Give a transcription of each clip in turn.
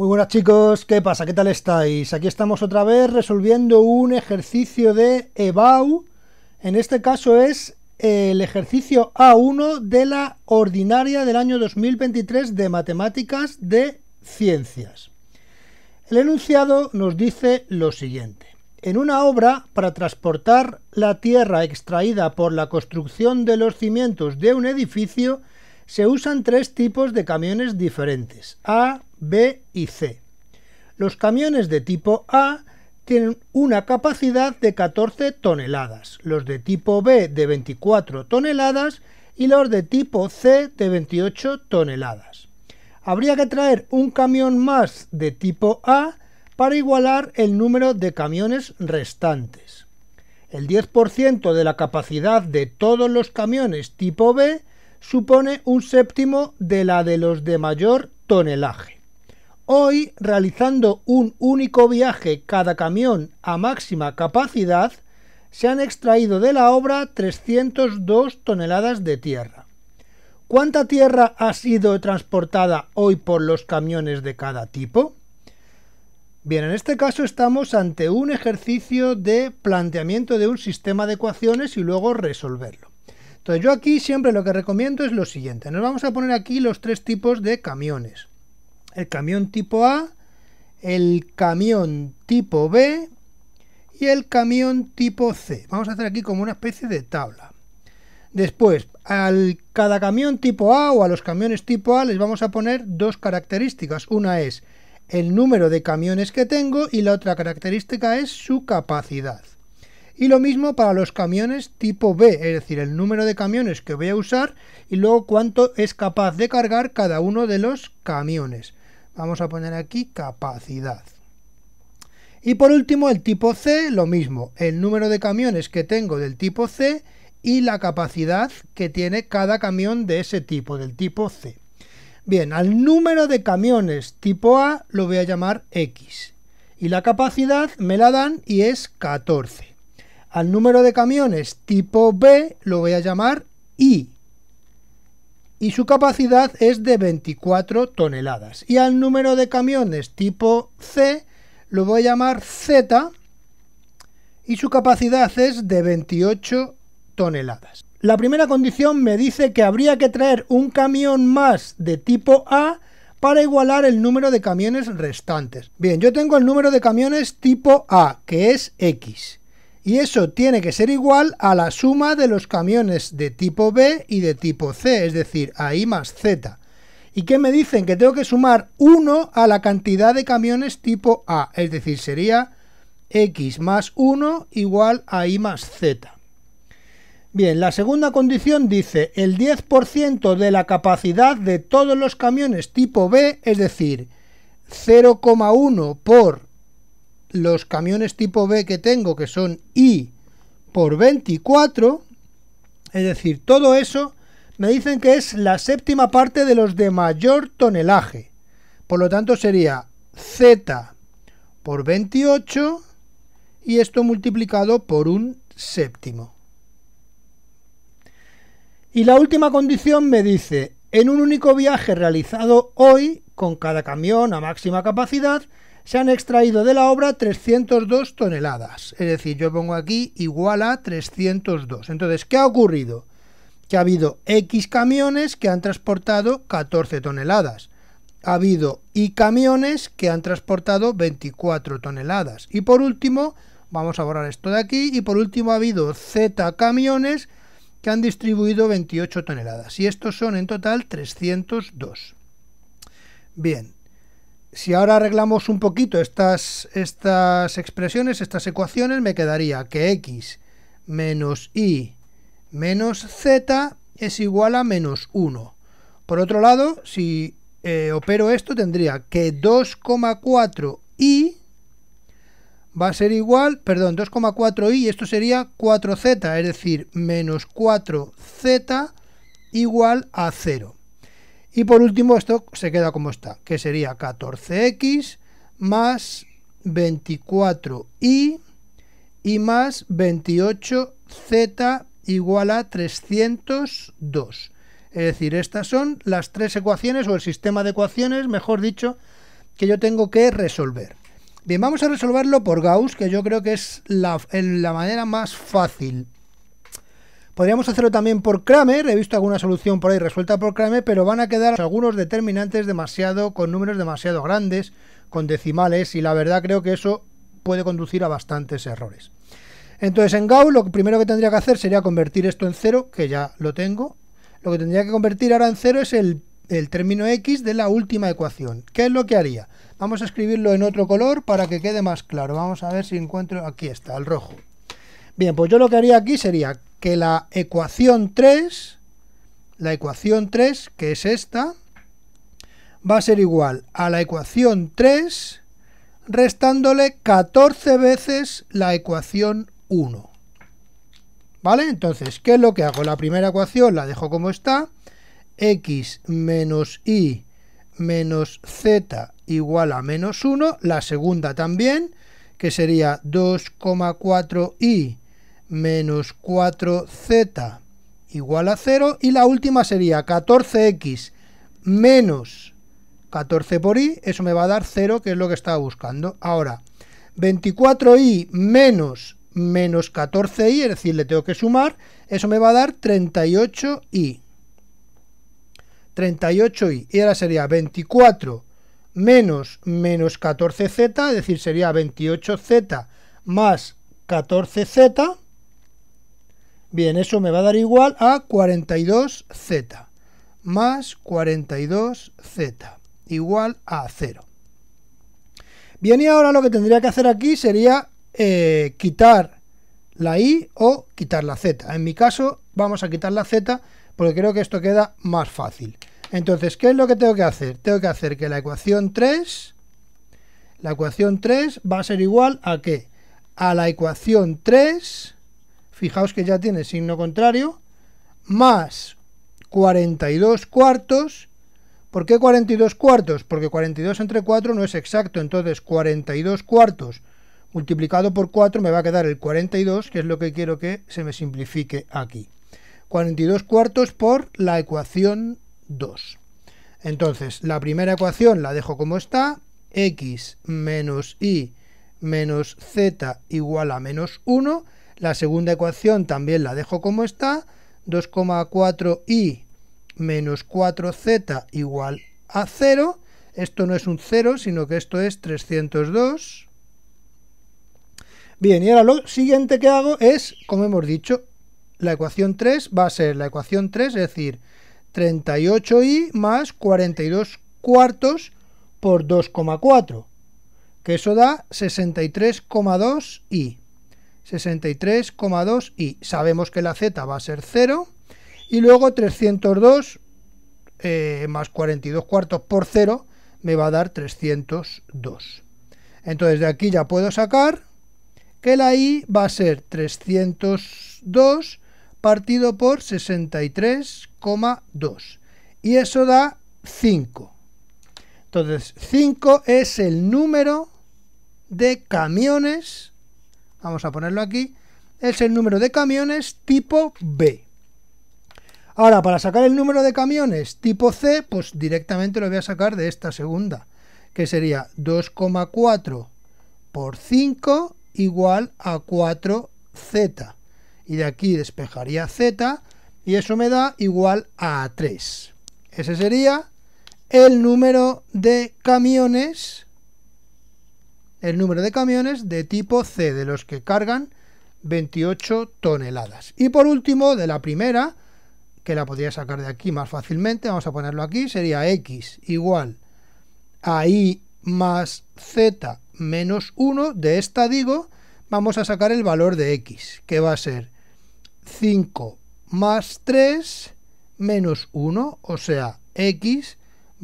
Muy buenas chicos, ¿qué pasa? ¿Qué tal estáis? Aquí estamos otra vez resolviendo un ejercicio de EBAU. En este caso es el ejercicio A1 de la ordinaria del año 2023 de matemáticas de ciencias. El enunciado nos dice lo siguiente. En una obra, para transportar la tierra extraída por la construcción de los cimientos de un edificio, se usan tres tipos de camiones diferentes, A, B y C. Los camiones de tipo A tienen una capacidad de 14 toneladas, los de tipo B de 24 toneladas y los de tipo C de 28 toneladas. Habría que traer un camión más de tipo A para igualar el número de camiones restantes. El 10% de la capacidad de todos los camiones tipo B supone un séptimo de la de los de mayor tonelaje. Hoy, realizando un único viaje cada camión a máxima capacidad, se han extraído de la obra 302 toneladas de tierra. ¿Cuánta tierra ha sido transportada hoy por los camiones de cada tipo? Bien, en este caso estamos ante un ejercicio de planteamiento de un sistema de ecuaciones y luego resolverlo. Entonces yo aquí siempre lo que recomiendo es lo siguiente. Nos vamos a poner aquí los tres tipos de camiones. El camión tipo A, el camión tipo B y el camión tipo C. Vamos a hacer aquí como una especie de tabla. Después, al cada camión tipo A o a los camiones tipo A les vamos a poner dos características. Una es el número de camiones que tengo y la otra característica es su capacidad. Y lo mismo para los camiones tipo B, es decir, el número de camiones que voy a usar y luego cuánto es capaz de cargar cada uno de los camiones. Vamos a poner aquí capacidad. Y por último, el tipo C, lo mismo, el número de camiones que tengo del tipo C y la capacidad que tiene cada camión de ese tipo, del tipo C. Bien, al número de camiones tipo A lo voy a llamar X. Y la capacidad me la dan y es 14. Al número de camiones tipo B lo voy a llamar I. Y su capacidad es de 24 toneladas. Y al número de camiones tipo C lo voy a llamar Z. Y su capacidad es de 28 toneladas. La primera condición me dice que habría que traer un camión más de tipo A para igualar el número de camiones restantes. Bien, yo tengo el número de camiones tipo A, que es X y eso tiene que ser igual a la suma de los camiones de tipo B y de tipo C, es decir, a I más Z. ¿Y qué me dicen? Que tengo que sumar 1 a la cantidad de camiones tipo A, es decir, sería X más 1 igual a I más Z. Bien, la segunda condición dice el 10% de la capacidad de todos los camiones tipo B, es decir, 0,1 por los camiones tipo B que tengo, que son I por 24, es decir, todo eso me dicen que es la séptima parte de los de mayor tonelaje. Por lo tanto sería Z por 28 y esto multiplicado por un séptimo. Y la última condición me dice, en un único viaje realizado hoy, con cada camión a máxima capacidad, se han extraído de la obra 302 toneladas. Es decir, yo pongo aquí igual a 302. Entonces, ¿qué ha ocurrido? Que ha habido X camiones que han transportado 14 toneladas. Ha habido Y camiones que han transportado 24 toneladas. Y por último, vamos a borrar esto de aquí, y por último ha habido Z camiones que han distribuido 28 toneladas. Y estos son en total 302. Bien, si ahora arreglamos un poquito estas, estas expresiones, estas ecuaciones, me quedaría que x menos y menos z es igual a menos 1. Por otro lado, si eh, opero esto, tendría que 24 y va a ser igual, perdón, 2,4i, esto sería 4z, es decir, menos 4z igual a 0. Y por último, esto se queda como está, que sería 14x más 24y y más 28z igual a 302. Es decir, estas son las tres ecuaciones o el sistema de ecuaciones, mejor dicho, que yo tengo que resolver. Bien, vamos a resolverlo por Gauss, que yo creo que es la, la manera más fácil. Podríamos hacerlo también por Kramer, he visto alguna solución por ahí resuelta por Kramer, pero van a quedar algunos determinantes demasiado, con números demasiado grandes, con decimales, y la verdad creo que eso puede conducir a bastantes errores. Entonces en Gauss lo primero que tendría que hacer sería convertir esto en cero, que ya lo tengo. Lo que tendría que convertir ahora en cero es el, el término x de la última ecuación. ¿Qué es lo que haría? Vamos a escribirlo en otro color para que quede más claro. Vamos a ver si encuentro... Aquí está, el rojo. Bien, pues yo lo que haría aquí sería que la ecuación 3, la ecuación 3, que es esta, va a ser igual a la ecuación 3 restándole 14 veces la ecuación 1. ¿Vale? Entonces, ¿qué es lo que hago? La primera ecuación la dejo como está. x menos y menos z igual a menos 1. La segunda también, que sería 2,4y menos 4z igual a 0 y la última sería 14x menos 14 por i, eso me va a dar 0 que es lo que estaba buscando. Ahora, 24i menos menos 14i, es decir, le tengo que sumar, eso me va a dar 38i. 38i, y ahora sería 24 menos menos 14z, es decir, sería 28z más 14z, Bien, eso me va a dar igual a 42z más 42z igual a 0. Bien, y ahora lo que tendría que hacer aquí sería eh, quitar la i o quitar la z. En mi caso vamos a quitar la z porque creo que esto queda más fácil. Entonces, ¿qué es lo que tengo que hacer? Tengo que hacer que la ecuación 3, la ecuación 3 va a ser igual a qué? A la ecuación 3 fijaos que ya tiene signo contrario, más 42 cuartos. ¿Por qué 42 cuartos? Porque 42 entre 4 no es exacto, entonces 42 cuartos multiplicado por 4 me va a quedar el 42, que es lo que quiero que se me simplifique aquí. 42 cuartos por la ecuación 2. Entonces, la primera ecuación la dejo como está, x menos y menos z igual a menos 1, la segunda ecuación también la dejo como está. 2,4i menos 4z igual a 0. Esto no es un 0, sino que esto es 302. Bien, y ahora lo siguiente que hago es, como hemos dicho, la ecuación 3 va a ser la ecuación 3, es decir, 38i más 42 cuartos por 2,4, que eso da 63,2i. 63,2 y sabemos que la z va a ser 0 y luego 302 eh, más 42 cuartos por 0 me va a dar 302. Entonces de aquí ya puedo sacar que la i va a ser 302 partido por 63,2 y eso da 5. Entonces 5 es el número de camiones vamos a ponerlo aquí, es el número de camiones tipo B. Ahora, para sacar el número de camiones tipo C, pues directamente lo voy a sacar de esta segunda, que sería 2,4 por 5 igual a 4Z. Y de aquí despejaría Z y eso me da igual a 3. Ese sería el número de camiones el número de camiones de tipo C, de los que cargan 28 toneladas. Y por último, de la primera, que la podría sacar de aquí más fácilmente, vamos a ponerlo aquí, sería X igual a Y más Z menos 1, de esta digo, vamos a sacar el valor de X, que va a ser 5 más 3 menos 1, o sea, X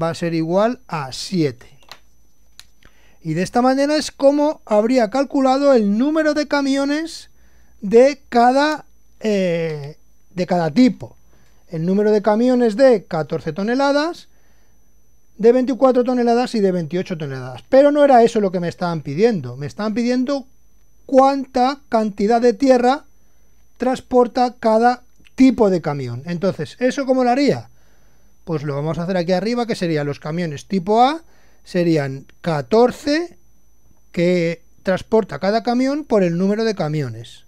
va a ser igual a 7. Y de esta manera es como habría calculado el número de camiones de cada, eh, de cada tipo. El número de camiones de 14 toneladas, de 24 toneladas y de 28 toneladas. Pero no era eso lo que me estaban pidiendo. Me estaban pidiendo cuánta cantidad de tierra transporta cada tipo de camión. Entonces, ¿eso cómo lo haría? Pues lo vamos a hacer aquí arriba, que serían los camiones tipo A serían 14 que transporta cada camión por el número de camiones.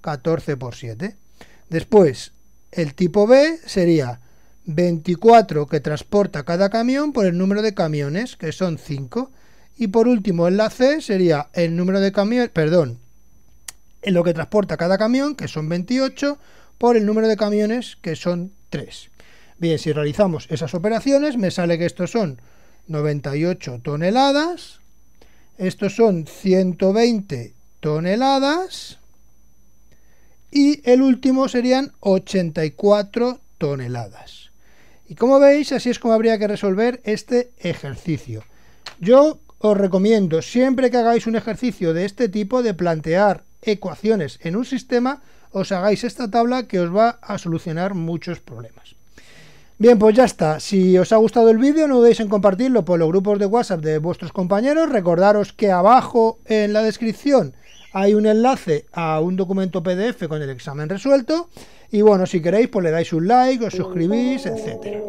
14 por 7. Después, el tipo B sería 24 que transporta cada camión por el número de camiones, que son 5. Y por último, en la C sería el número de camiones, perdón, en lo que transporta cada camión, que son 28, por el número de camiones, que son 3. Bien, si realizamos esas operaciones, me sale que estos son 98 toneladas. Estos son 120 toneladas. Y el último serían 84 toneladas. Y como veis, así es como habría que resolver este ejercicio. Yo os recomiendo, siempre que hagáis un ejercicio de este tipo, de plantear ecuaciones en un sistema, os hagáis esta tabla que os va a solucionar muchos problemas. Bien, pues ya está. Si os ha gustado el vídeo, no dudéis en compartirlo por los grupos de WhatsApp de vuestros compañeros. Recordaros que abajo en la descripción hay un enlace a un documento PDF con el examen resuelto. Y bueno, si queréis, pues le dais un like, os suscribís, etcétera.